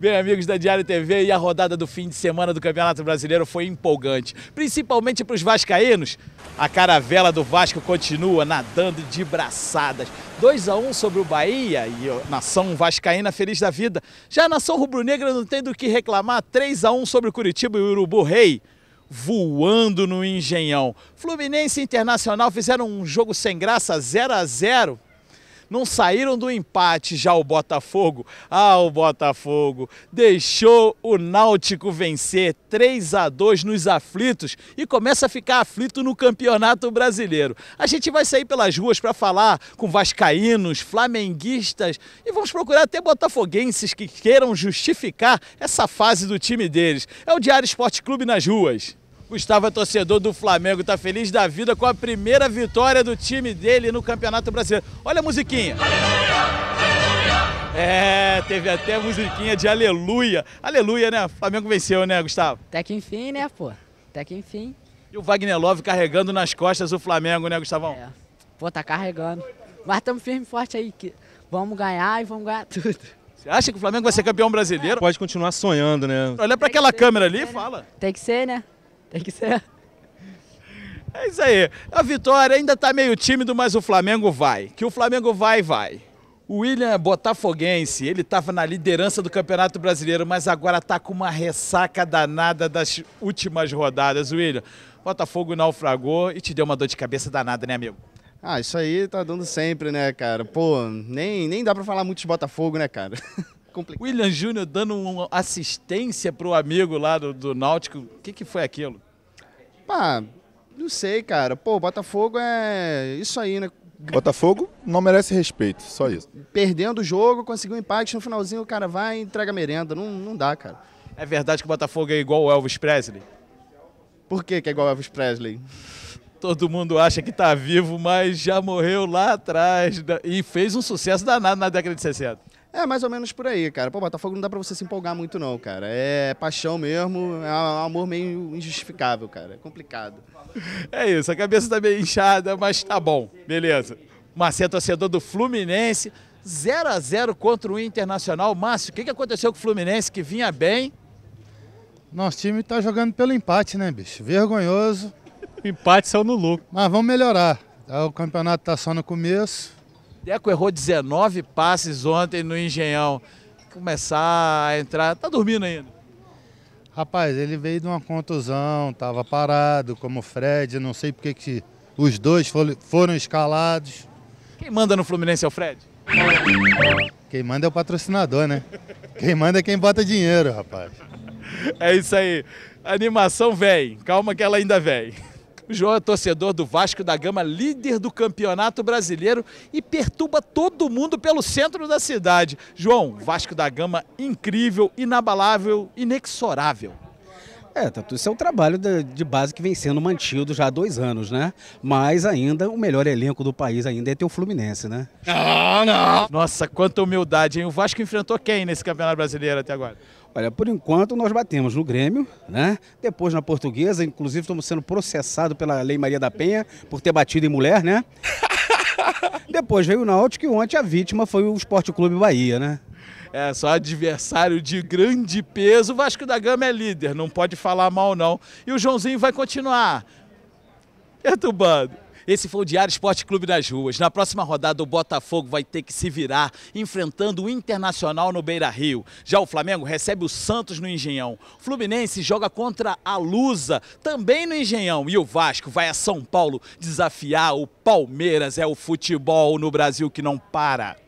Bem, amigos da Diário TV, e a rodada do fim de semana do Campeonato Brasileiro foi empolgante, principalmente para os vascaínos. A caravela do Vasco continua nadando de braçadas. 2 a 1 sobre o Bahia e a nação vascaína feliz da vida. Já a nação rubro-negra não tem do que reclamar. 3 a 1 sobre o Curitiba e o Urubu Rei voando no Engenhão. Fluminense e Internacional fizeram um jogo sem graça, 0 a 0 não saíram do empate já o Botafogo? Ah, o Botafogo deixou o Náutico vencer 3 a 2 nos aflitos e começa a ficar aflito no Campeonato Brasileiro. A gente vai sair pelas ruas para falar com vascaínos, flamenguistas e vamos procurar até botafoguenses que queiram justificar essa fase do time deles. É o Diário Esporte Clube nas ruas. Gustavo é torcedor do Flamengo, tá feliz da vida com a primeira vitória do time dele no Campeonato Brasileiro. Olha a musiquinha. É, teve até musiquinha de aleluia. Aleluia, né? O Flamengo venceu, né, Gustavo? Até que enfim, né, pô? Até que enfim. E o Wagner Love carregando nas costas o Flamengo, né, Gustavão? É. Pô, tá carregando. Mas estamos firme e forte aí. Que vamos ganhar e vamos ganhar tudo. Você acha que o Flamengo vai ser campeão brasileiro? Pode continuar sonhando, né? Olha para aquela câmera ali e fala. Tem que ser, né? Tem que ser. É isso aí. A vitória ainda está meio tímido, mas o Flamengo vai. Que o Flamengo vai, vai. O William é botafoguense, ele estava na liderança do Campeonato Brasileiro, mas agora está com uma ressaca danada das últimas rodadas. William, Botafogo naufragou e te deu uma dor de cabeça danada, né, amigo? Ah, isso aí tá dando sempre, né, cara? Pô, nem, nem dá pra falar muito de Botafogo, né, cara? complicado. William Júnior dando uma assistência pro amigo lá do, do Náutico. O que, que foi aquilo? Pá, não sei, cara. Pô, Botafogo é isso aí, né? Botafogo não merece respeito, só isso. Perdendo o jogo, conseguiu um empate, no finalzinho o cara vai e entrega merenda. Não, não dá, cara. É verdade que o Botafogo é igual o Elvis Presley? Por que, que é igual o Elvis Presley? Todo mundo acha que tá vivo, mas já morreu lá atrás e fez um sucesso danado na década de 60. É mais ou menos por aí, cara. Pô, Botafogo não dá pra você se empolgar muito, não, cara. É paixão mesmo, é um amor meio injustificável, cara. É complicado. É isso, a cabeça tá meio inchada, mas tá bom. Beleza. Marcelo, é torcedor do Fluminense, 0 a 0 contra o Internacional. Márcio, o que, que aconteceu com o Fluminense que vinha bem? Nosso time tá jogando pelo empate, né, bicho? Vergonhoso. empate são no lucro. Mas vamos melhorar. O campeonato tá só no começo. Deco errou 19 passes ontem no Engenhão. Começar a entrar. Tá dormindo ainda? Rapaz, ele veio de uma contusão, tava parado, como o Fred, não sei porque que os dois foram escalados. Quem manda no Fluminense é o Fred? Quem manda é o patrocinador, né? Quem manda é quem bota dinheiro, rapaz. É isso aí. Animação vem, calma que ela ainda vem. O João é torcedor do Vasco da Gama, líder do Campeonato Brasileiro e perturba todo mundo pelo centro da cidade. João, Vasco da Gama incrível, inabalável, inexorável. É, Tatu, tá isso é um trabalho de, de, base que vem sendo mantido já há dois anos, né? Mas ainda o melhor elenco do país ainda é ter o Fluminense, né? Ah, não! Nossa, quanta humildade, hein? O Vasco enfrentou quem nesse Campeonato Brasileiro até agora? Olha, por enquanto nós batemos no Grêmio, né? Depois na Portuguesa, inclusive estamos sendo processados pela Lei Maria da Penha por ter batido em mulher, né? Depois veio o Náutico e ontem a vítima foi o Esporte Clube Bahia, né? É, só adversário de grande peso. O Vasco da Gama é líder, não pode falar mal não. E o Joãozinho vai continuar perturbando. Esse foi o Diário Esporte Clube das Ruas. Na próxima rodada, o Botafogo vai ter que se virar enfrentando o Internacional no Beira Rio. Já o Flamengo recebe o Santos no Engenhão. O Fluminense joga contra a Lusa, também no Engenhão. E o Vasco vai a São Paulo desafiar o Palmeiras. É o futebol no Brasil que não para.